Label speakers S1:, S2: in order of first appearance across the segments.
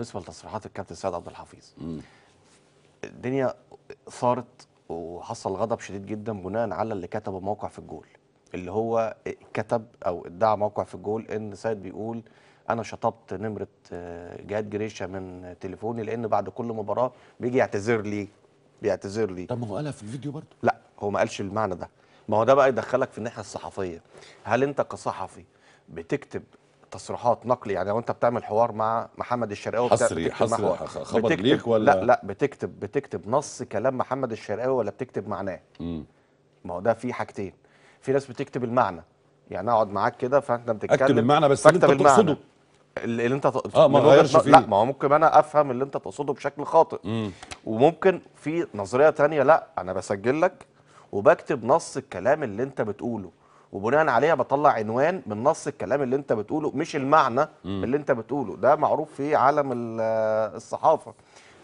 S1: بالنسبه لتصريحات الكابتن سيد عبد الحفيظ الدنيا ثارت وحصل غضب شديد جدا بناء على اللي كتبه موقع في الجول اللي هو كتب او ادعى موقع في الجول ان سيد بيقول انا شطبت نمره آه، جهاد جريشه من تليفوني لان بعد كل مباراه بيجي يعتذر لي بيعتذر لي طب ما هو قالها في الفيديو برضه لا هو ما قالش المعنى ده ما هو ده بقى يدخلك في الناحيه الصحفيه هل انت كصحفي بتكتب تصريحات نقل يعني لو انت بتعمل حوار مع محمد الشرقاوي حصري حصري خبر ليك ولا لا لا بتكتب بتكتب نص كلام محمد الشرقاوي ولا بتكتب معناه ما هو ده في حاجتين في ناس بتكتب المعنى يعني اقعد معاك كده فانت بتتكلم اكتب المعنى بس اللي انت بتقصده اللي انت تقصده اه ما غيرش فيه لا ما هو ممكن انا افهم اللي انت تقصده بشكل خاطئ مم. وممكن في نظريه ثانيه لا انا بسجل لك وبكتب نص الكلام اللي انت بتقوله وبناء عليها بطلع عنوان من نص الكلام اللي انت بتقوله مش المعنى م. اللي انت بتقوله ده معروف في عالم الصحافه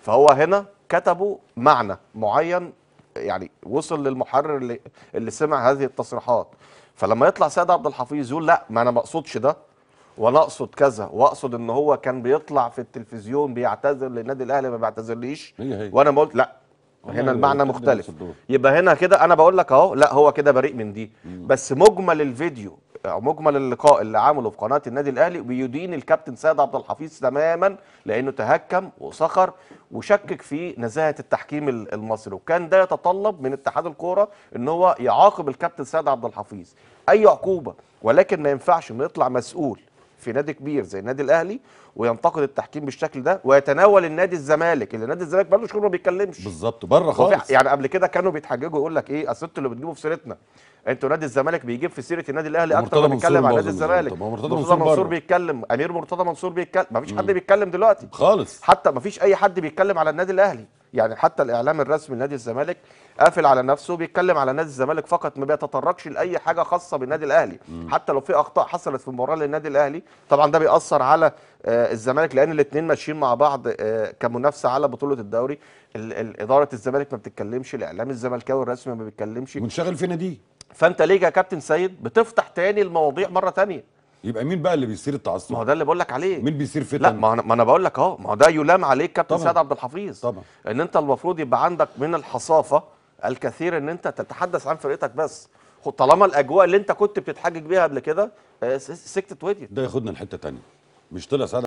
S1: فهو هنا كتبوا معنى معين يعني وصل للمحرر اللي, اللي سمع هذه التصريحات فلما يطلع سيد عبد الحفيظ يقول لا ما انا ما اقصدش ده وانا اقصد كذا واقصد ان هو كان بيطلع في التلفزيون بيعتذر للنادي الاهلي ما بيعتذرليش وانا ما قلت لا هنا المعنى مختلف يبقى هنا كده انا بقول لك اهو لا هو كده بريء من دي بس مجمل الفيديو او مجمل اللقاء اللي عمله في قناه النادي الاهلي بيدين الكابتن سيد عبد الحفيظ تماما لانه تهكم وصخر وشكك في نزاهه التحكيم المصري وكان ده يتطلب من اتحاد الكوره ان هو يعاقب الكابتن سيد عبد الحفيظ اي عقوبه ولكن ما ينفعش انه يطلع مسؤول في نادي كبير زي النادي الاهلي وينتقد التحكيم بالشكل ده ويتناول النادي الزمالك اللي نادي الزمالك بقاله شهور ما بيتكلمش بالظبط بره خالص يعني قبل كده كانوا بيتحججوا يقول لك ايه اصل انتوا اللي بتجيبوا في سيرتنا انتوا نادي الزمالك بيجيب في سيره النادي الاهلي اكتر ما بيتكلم عن نادي الزمالك مرتضى منصور, منصور بيتكلم امير مرتضى منصور بيتكلم ما فيش حد بيتكلم دلوقتي خالص حتى ما فيش اي حد بيتكلم على النادي الاهلي يعني حتى الاعلام الرسمي لنادي الزمالك قافل على نفسه بيتكلم على نادي الزمالك فقط ما بيتطرقش لاي حاجه خاصه بالنادي الاهلي م. حتى لو في اخطاء حصلت في مباراه للنادي الاهلي طبعا ده بيأثر على آه، الزمالك لان الاثنين ماشيين مع بعض آه، كمنافسه على بطوله الدوري اداره الزمالك ما بتتكلمش الاعلام الزملكاوي الرسمي ما بيتكلمش منشغل في ناديه فانت ليه يا كابتن سيد بتفتح تاني المواضيع مره تانيه يبقى مين بقى اللي بيثير التعصب ما هو ده اللي بقول لك عليه مين بيثير فتن لا ما انا ما انا بقول لك اهو ما هو ده يلام عليك كابتن سيد عبد الحفيظ طبعا ان انت المفروض يبقى عندك من الحصافه الكثير ان انت تتحدث عن فرقتك بس طالما الاجواء اللي انت كنت بتتحجج بيها قبل كده آه، سكتت وديت ده ياخدنا لحته ثانيه مش طلع سعد